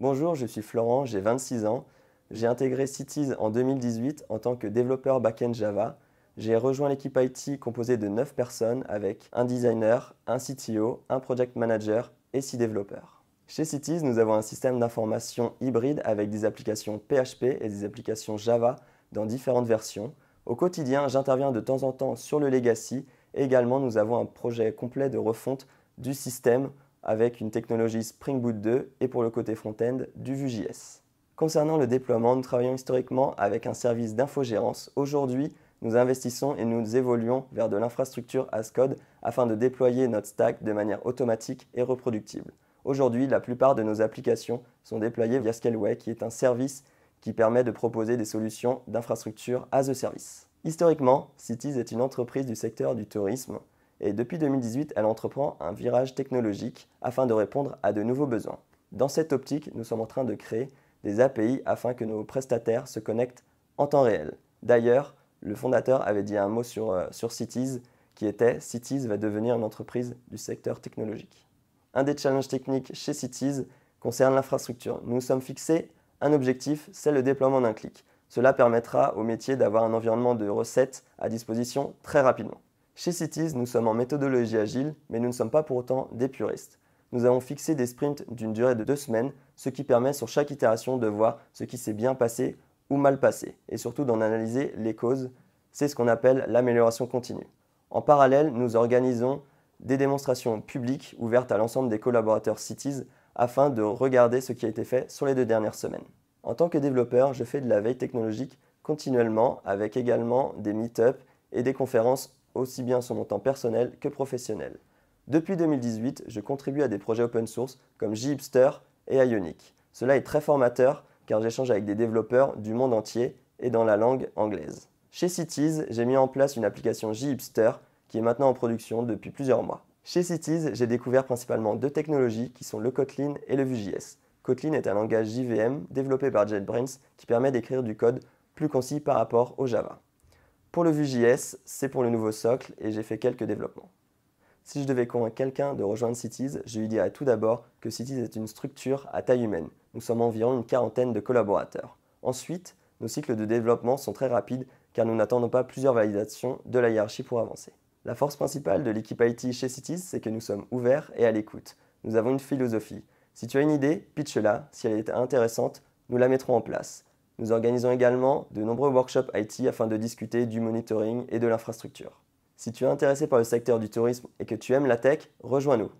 Bonjour, je suis Florent, j'ai 26 ans. J'ai intégré Cities en 2018 en tant que développeur back-end Java. J'ai rejoint l'équipe IT composée de 9 personnes avec un designer, un CTO, un project manager et 6 développeurs. Chez Cities, nous avons un système d'information hybride avec des applications PHP et des applications Java dans différentes versions. Au quotidien, j'interviens de temps en temps sur le legacy également nous avons un projet complet de refonte du système avec une technologie Spring Boot 2 et pour le côté front-end du Vue.js. Concernant le déploiement, nous travaillons historiquement avec un service d'infogérance. Aujourd'hui, nous investissons et nous évoluons vers de l'infrastructure as code afin de déployer notre stack de manière automatique et reproductible. Aujourd'hui, la plupart de nos applications sont déployées via Scaleway, qui est un service qui permet de proposer des solutions d'infrastructure as a service. Historiquement, Cities est une entreprise du secteur du tourisme et depuis 2018, elle entreprend un virage technologique afin de répondre à de nouveaux besoins. Dans cette optique, nous sommes en train de créer des API afin que nos prestataires se connectent en temps réel. D'ailleurs, le fondateur avait dit un mot sur, euh, Cities qui était Cities va devenir une entreprise du secteur technologique. Un des challenges techniques chez Cities concerne l'infrastructure. Nous nous sommes fixés un objectif, c'est le déploiement d'un clic. Cela permettra au métier d'avoir un environnement de recettes à disposition très rapidement. Chez Cities, nous sommes en méthodologie agile, mais nous ne sommes pas pour autant des puristes. Nous avons fixé des sprints d'une durée de deux semaines, ce qui permet sur chaque itération de voir ce qui s'est bien passé ou mal passé, et surtout d'en analyser les causes. C'est ce qu'on appelle l'amélioration continue. En parallèle, nous organisons des démonstrations publiques ouvertes à l'ensemble des collaborateurs Cities afin de regarder ce qui a été fait sur les deux dernières semaines. En tant que développeur, je fais de la veille technologique continuellement avec également des meet-ups et des conférences aussi bien sur mon temps personnel que professionnel. Depuis 2018, je contribue à des projets open source comme Jhipster et Ionic. Cela est très formateur car j'échange avec des développeurs du monde entier et dans la langue anglaise. Chez Cities, j'ai mis en place une application Jhipster qui est maintenant en production depuis plusieurs mois. Chez Cities, j'ai découvert principalement deux technologies qui sont le Kotlin et le Vue.js. Kotlin est un langage JVM développé par JetBrains qui permet d'écrire du code plus concis par rapport au Java. Pour le Vue.js, c'est pour le nouveau socle et j'ai fait quelques développements. Si je devais convaincre quelqu'un de rejoindre Cities, je lui dirais tout d'abord que Cities est une structure à taille humaine. Nous sommes environ une quarantaine de collaborateurs. Ensuite, nos cycles de développement sont très rapides car nous n'attendons pas plusieurs validations de la hiérarchie pour avancer. La force principale de l'équipe IT chez Cities, c'est que nous sommes ouverts et à l'écoute. Nous avons une philosophie. Si tu as une idée, pitch-la. Si elle est intéressante, nous la mettrons en place. Nous organisons également de nombreux workshops IT afin de discuter du monitoring et de l'infrastructure. Si tu es intéressé par le secteur du tourisme et que tu aimes la tech, rejoins-nous.